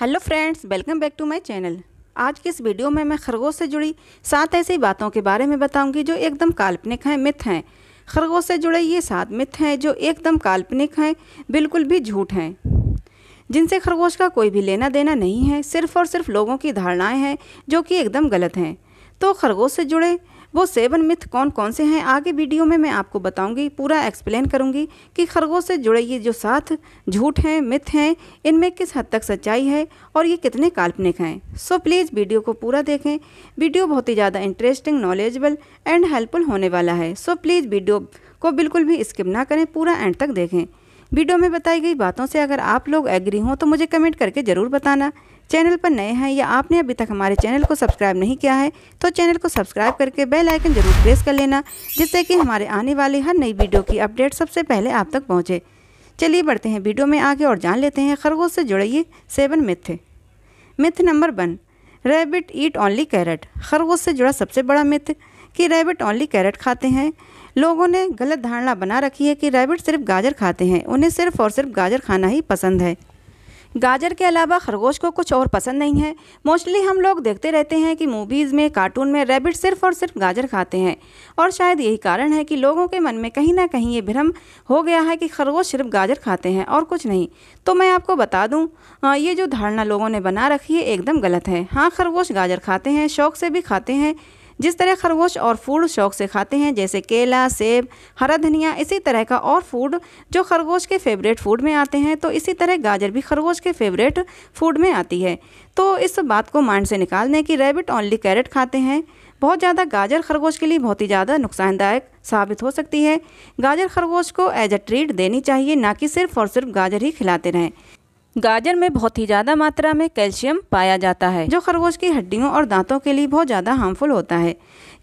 hello friends welcome back to my channel आज की इस वीडियो में मैं खरगोश से जुड़ी सात ऐसी बातों के बारे में बताऊंगी जो एकदम काल्पनिक हैं मिथ हैं खरगोश से जुड़े ये सात मिथ हैं जो एकदम काल्पनिक हैं बिल्कुल भी झूठ हैं जिनसे खरगोश का कोई भी लेना देना नहीं है सिर्फ और सिर्फ लोगों की धारणाएँ हैं जो कि एकदम गलत हैं तो खरगोश से जुड़े वो सेवन मिथ कौन कौन से हैं आगे वीडियो में मैं आपको बताऊंगी पूरा एक्सप्लेन करूंगी कि खरगोश से जुड़े ये जो साथ झूठ हैं मिथ हैं इनमें किस हद तक सच्चाई है और ये कितने काल्पनिक हैं सो प्लीज़ वीडियो को पूरा देखें वीडियो बहुत ही ज़्यादा इंटरेस्टिंग नॉलेजबल एंड हेल्पफुल होने वाला है सो प्लीज़ वीडियो को बिल्कुल भी स्किप ना करें पूरा एंड तक देखें वीडियो में बताई गई बातों से अगर आप लोग एग्री हों तो मुझे कमेंट करके ज़रूर बताना चैनल पर नए हैं या आपने अभी तक हमारे चैनल को सब्सक्राइब नहीं किया है तो चैनल को सब्सक्राइब करके बेल आइकन जरूर प्रेस कर लेना जिससे कि हमारे आने वाली हर नई वीडियो की अपडेट सबसे पहले आप तक पहुँचे चलिए बढ़ते हैं वीडियो में आगे और जान लेते हैं खरगोश से जुड़े ये seven myth myth number one rabbit eat only carrot खरगोश से जुड़ा सबसे बड़ा मिथ कि रैबिट ओनली कैरेट खाते हैं लोगों ने गलत धारणा बना रखी है कि रैबिट सिर्फ गाजर खाते हैं उन्हें सिर्फ और सिर्फ गाजर खाना ही पसंद है गाजर के अलावा खरगोश को कुछ और पसंद नहीं है मोस्टली हम लोग देखते रहते हैं कि मूवीज़ में कार्टून में रैबिट सिर्फ और सिर्फ गाजर खाते हैं और शायद यही कारण है कि लोगों के मन में कहीं ना कहीं ये भ्रम हो गया है कि खरगोश सिर्फ गाजर खाते हैं और कुछ नहीं तो मैं आपको बता दूँ ये जो धारणा लोगों ने बना रखी है एकदम गलत है हाँ खरगोश गाजर खाते हैं शौक से भी खाते हैं जिस तरह खरगोश और फूड शौक से खाते हैं जैसे केला सेब हरा धनिया इसी तरह का और फूड जो खरगोश के फेवरेट फूड में आते हैं तो इसी तरह गाजर भी खरगोश के फेवरेट फूड में आती है तो इस बात को माइंड से निकाल दें कि रेबिट ओनली कैरेट खाते हैं बहुत ज़्यादा गाजर खरगोश के लिए बहुत ही ज़्यादा नुकसानदायक साबित हो सकती है गाजर खरगोश को एज अ ट्रीट देनी चाहिए ना कि सिर्फ और सिर्फ गाजर ही खिलाते रहें गाजर में बहुत ही ज़्यादा मात्रा में कैल्शियम पाया जाता है जो खरगोश की हड्डियों और दांतों के लिए बहुत ज़्यादा हार्मफुल होता है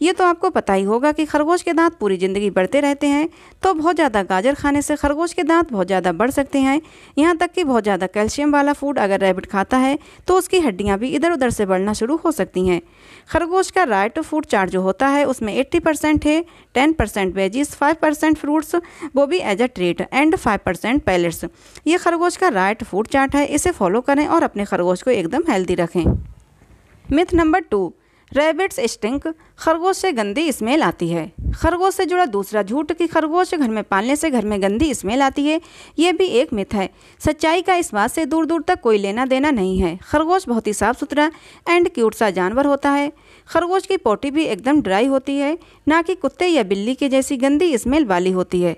ये तो आपको पता ही होगा कि खरगोश के दांत पूरी ज़िंदगी बढ़ते रहते हैं तो बहुत ज़्यादा गाजर खाने से खरगोश के दांत बहुत ज़्यादा बढ़ सकते हैं यहाँ तक कि बहुत ज़्यादा कैल्शियम वाला फूड अगर रेबिट खाता है तो उसकी हड्डियाँ भी इधर उधर से बढ़ना शुरू हो सकती हैं खरगोश का राइट फूड चार्ट जो होता है उसमें एट्टी परसेंट है ten percent veggies five percent fruits वो भी as a treat and five percent pellets ये खरगोश का राइट फूड चार्ट चार्ट है इसे फॉलो करें और अपने खरगोश को एकदम हेल्दी रखें myth number two rabbits stink खरगोश से गंदी स्मेल आती है खरगोश से जुड़ा दूसरा झूठ कि खरगोश घर में पालने से घर में गंदी स्मेल आती है ये भी एक मिथ है सच्चाई का इस बात से दूर दूर तक कोई लेना देना नहीं है खरगोश बहुत ही साफ़ सुथरा एंड क्यूट सा जानवर होता है खरगोश की पोटी भी एकदम ड्राई होती है ना कि कुत्ते या बिल्ली के जैसी गंदी स्मेल वाली होती है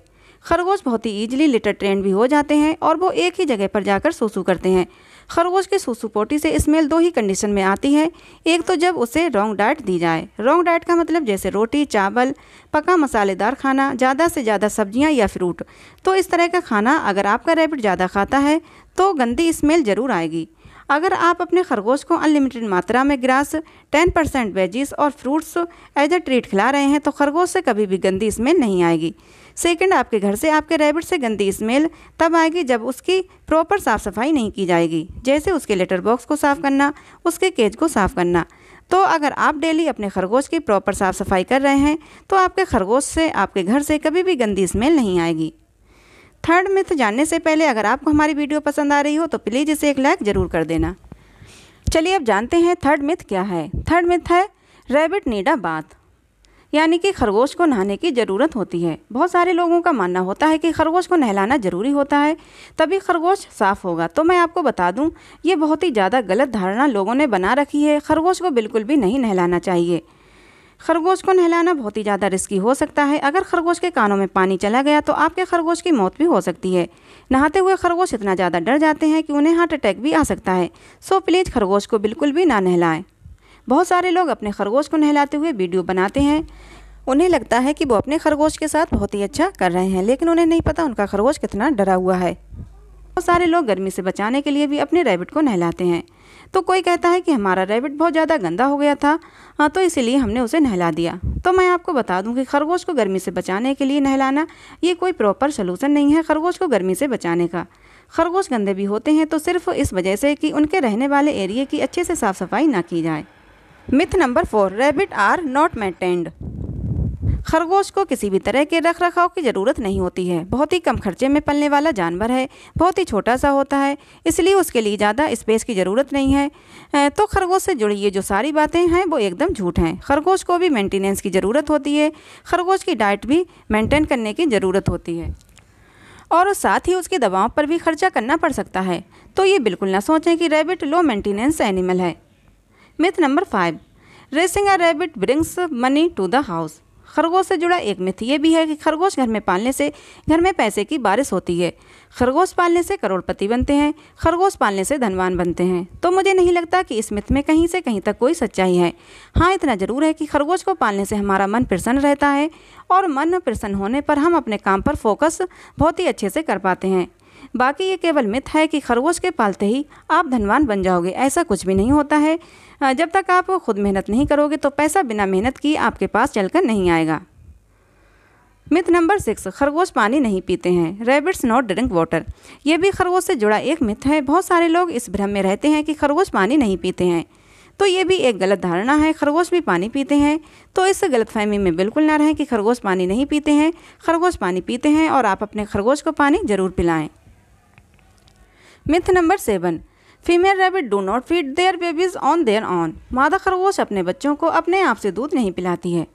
खरगोश बहुत ही ईजिली लिटर ट्रेंड भी हो जाते हैं और वो एक ही जगह पर जाकर सोसू करते हैं खरगोश की सोसू पोटी से स्मेल दो ही कंडीशन में आती है एक तो जब उसे रॉन्ग डाइट दी जाए रॉन्ग डाइट का मतलब जैसे रोटी चावल पका मसालेदार खाना ज़्यादा से ज़्यादा सब्जियाँ या फ्रूट तो इस तरह का खाना अगर आपका रैबिट ज़्यादा खाता है तो गंदी स्मेल ज़रूर आएगी अगर आप अपने खरगोश को अनलिमिटेड मात्रा में ग्रास 10 परसेंट वेजिस और फ्रूट्स एज ए ट्रीट खिला रहे हैं तो खरगोश से कभी भी गंदी स्मेल नहीं आएगी सेकंड आपके घर से आपके रैबिट से गंदी स्मेल तब आएगी जब उसकी प्रॉपर साफ़ सफाई नहीं की जाएगी जैसे उसके लेटर बॉक्स को साफ़ करना उसके केज को साफ़ करना तो अगर आप डेली अपने खरगोश की प्रॉपर साफ़ सफाई कर रहे हैं तो आपके खरगोश से आपके घर से कभी भी गंदी स्मेल नहीं आएगी थर्ड मिथ जानने से पहले अगर आपको हमारी वीडियो पसंद आ रही हो तो प्लीज़ इसे एक लाइक ज़रूर कर देना चलिए अब जानते हैं थर्ड मिथ क्या है थर्ड मिथ है रैबिट नीडा बाथ यानी कि खरगोश को नहाने की ज़रूरत होती है बहुत सारे लोगों का मानना होता है कि खरगोश को नहलाना ज़रूरी होता है तभी खरगोश साफ़ होगा तो मैं आपको बता दूं ये बहुत ही ज़्यादा गलत धारणा लोगों ने बना रखी है खरगोश को बिल्कुल भी नहीं नहलाना चाहिए खरगोश को नहलाना बहुत ही ज़्यादा रिस्की हो सकता है अगर खरगोश के कानों में पानी चला गया तो आपके खरगोश की मौत भी हो सकती है नहाते हुए खरगोश इतना ज़्यादा डर जाते हैं कि उन्हें हार्ट अटैक भी आ सकता है सो प्लीज़ खरगोश को बिल्कुल भी ना नहलाएं बहुत सारे लोग अपने खरगोश को नहलाते हुए वीडियो बनाते हैं उन्हें लगता है कि वो अपने खरगोश के साथ बहुत ही अच्छा कर रहे हैं लेकिन उन्हें नहीं पता उनका खरगोश कितना डरा हुआ है बहुत सारे लोग गर्मी से बचाने के लिए भी अपने रैबिट को नहलाते हैं तो कोई कहता है कि हमारा रैबिट बहुत ज़्यादा गंदा हो गया था हाँ तो इसीलिए हमने उसे नहला दिया तो मैं आपको बता दूं कि खरगोश को गर्मी से बचाने के लिए नहलाना ये कोई प्रॉपर सलूशन नहीं है खरगोश को गर्मी से बचाने का खरगोश गंदे भी होते हैं तो सिर्फ इस वजह से कि उनके रहने वाले एरिए की अच्छे से साफ़ सफाई ना की जाए myth number four rabbit are not maintained खरगोश को किसी भी तरह के रख रखाव की ज़रूरत नहीं होती है बहुत ही कम खर्चे में पलने वाला जानवर है बहुत ही छोटा सा होता है इसलिए उसके लिए ज़्यादा स्पेस की ज़रूरत नहीं है तो खरगोश से जुड़ी ये जो सारी बातें हैं वो एकदम झूठ हैं खरगोश को भी मेंटेनेंस की ज़रूरत होती है खरगोश की डाइट भी मेंटेन करने की ज़रूरत होती है और साथ ही उसकी दवाओं पर भी खर्चा करना पड़ सकता है तो ये बिल्कुल ना सोचें कि रैबिट लो मेंटेनेंस एनिमल है myth number five raising a rabbit brings money to the house खरगोश से जुड़ा एक मिथ ये भी है कि खरगोश घर में पालने से घर में पैसे की बारिश होती है खरगोश पालने से करोड़पति बनते हैं खरगोश पालने से धनवान बनते हैं तो मुझे नहीं लगता कि इस मिथ में कहीं से कहीं तक कोई सच्चाई है हाँ इतना ज़रूर है कि खरगोश को पालने से हमारा मन प्रसन्न रहता है और मन प्रसन्न होने पर हम अपने काम पर फोकस बहुत ही अच्छे से कर पाते हैं बाकी ये केवल मिथ है कि खरगोश के पालते ही आप धनवान बन जाओगे ऐसा कुछ भी नहीं होता है जब तक आप खुद मेहनत नहीं करोगे तो पैसा बिना मेहनत की आपके पास चलकर नहीं आएगा मिथ नंबर सिक्स खरगोश पानी नहीं पीते हैं रेबिट्स नॉट ड्रिंक वाटर ये भी खरगोश से जुड़ा एक मिथ है बहुत सारे लोग इस भ्रम में रहते हैं कि खरगोश पानी नहीं पीते हैं तो ये भी एक गलत धारणा है खरगोश भी पानी पीते हैं तो इस गलतफहमी में बिल्कुल ना रहें कि खरगोश पानी नहीं पीते हैं खरगोश पानी पीते हैं और आप अपने खरगोश को पानी ज़रूर पिलाएं myth number seven female rabbit do not feed their babies on their on मादा खरगोश अपने बच्चों को अपने आप से दूध नहीं पिलाती है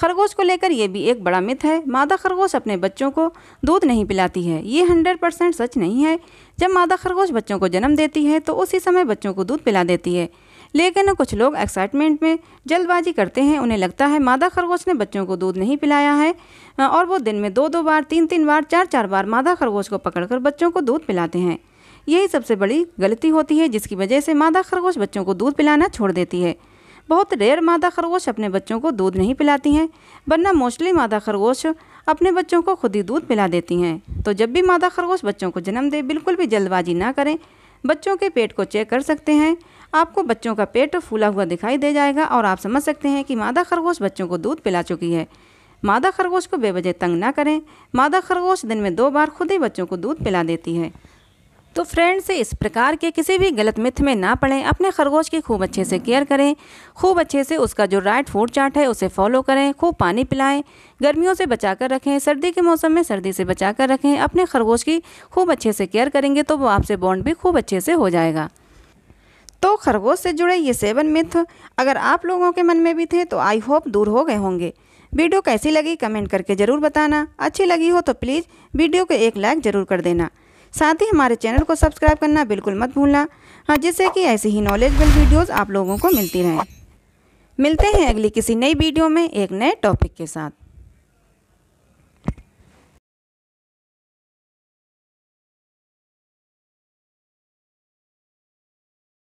खरगोश को लेकर यह भी एक बड़ा मिथ है मादा खरगोश अपने बच्चों को दूध नहीं पिलाती है ये हंड्रेड परसेंट सच नहीं है जब मादा खरगोश बच्चों को जन्म देती है तो उसी समय बच्चों को दूध पिला देती है लेकिन कुछ लोग एक्साइटमेंट में जल्दबाजी करते हैं उन्हें लगता है मादा खरगोश ने बच्चों को दूध नहीं पिलाया है और वो दिन में दो दो बार तीन तीन बार चार चार बार मादा खरगोश को पकड़कर बच्चों को दूध पिलाते हैं यही सबसे बड़ी गलती होती है जिसकी वजह से मादा खरगोश बच्चों को दूध पिलाना छोड़ देती है बहुत रेयर मादा खरगोश अपने बच्चों को दूध नहीं पिलाती हैं वरना मोस्टली मादा खरगोश अपने बच्चों को खुद ही दूध पिला देती हैं तो जब भी मादा खरगोश बच्चों को जन्म दे बिल्कुल भी जल्दबाजी ना करें बच्चों के पेट को चेक कर सकते हैं आपको बच्चों का पेट फूला हुआ दिखाई दे जाएगा और आप समझ सकते हैं कि मादा खरगोश बच्चों को दूध पिला चुकी है मादा खरगोश को बेवजह तंग ना करें मादा खरगोश दिन में दो बार खुद ही बच्चों को दूध पिला देती है तो फ्रेंड्स इस प्रकार के किसी भी गलत मिथ में ना पड़ें अपने खरगोश की खूब अच्छे से केयर करें खूब अच्छे से उसका जो राइट फूड चार्ट है उसे फॉलो करें खूब पानी पिलाएं गर्मियों से बचा कर रखें सर्दी के मौसम में सर्दी से बचा कर रखें अपने खरगोश की खूब अच्छे से केयर करेंगे तो वो आपसे बॉन्ड भी खूब अच्छे से हो जाएगा तो खरगोश से जुड़े ये सेवन मिथ अगर आप लोगों के मन में भी थे तो आई होप दूर हो गए होंगे वीडियो कैसी लगी कमेंट करके ज़रूर बताना अच्छी लगी हो तो प्लीज़ वीडियो को एक लाइक ज़रूर कर देना साथ ही हमारे चैनल को सब्सक्राइब करना बिल्कुल मत भूलना हाँ जिससे कि ऐसी ही नॉलेजबल वीडियोस आप लोगों को मिलती रहें मिलते हैं अगली किसी नई वीडियो में एक नए टॉपिक के साथ